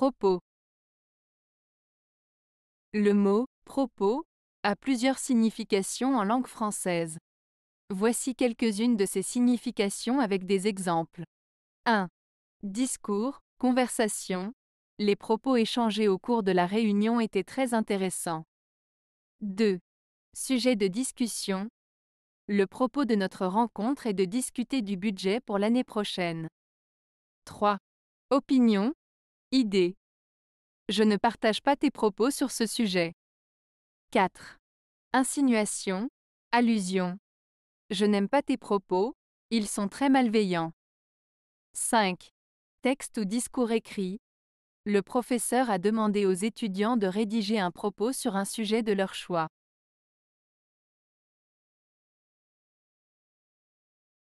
Propos Le mot propos a plusieurs significations en langue française. Voici quelques-unes de ces significations avec des exemples. 1. Discours, conversation. Les propos échangés au cours de la réunion étaient très intéressants. 2. Sujet de discussion. Le propos de notre rencontre est de discuter du budget pour l'année prochaine. 3. Opinion idée. Je ne partage pas tes propos sur ce sujet. 4. Insinuation, allusion. Je n'aime pas tes propos, ils sont très malveillants. 5. Texte ou discours écrit. Le professeur a demandé aux étudiants de rédiger un propos sur un sujet de leur choix.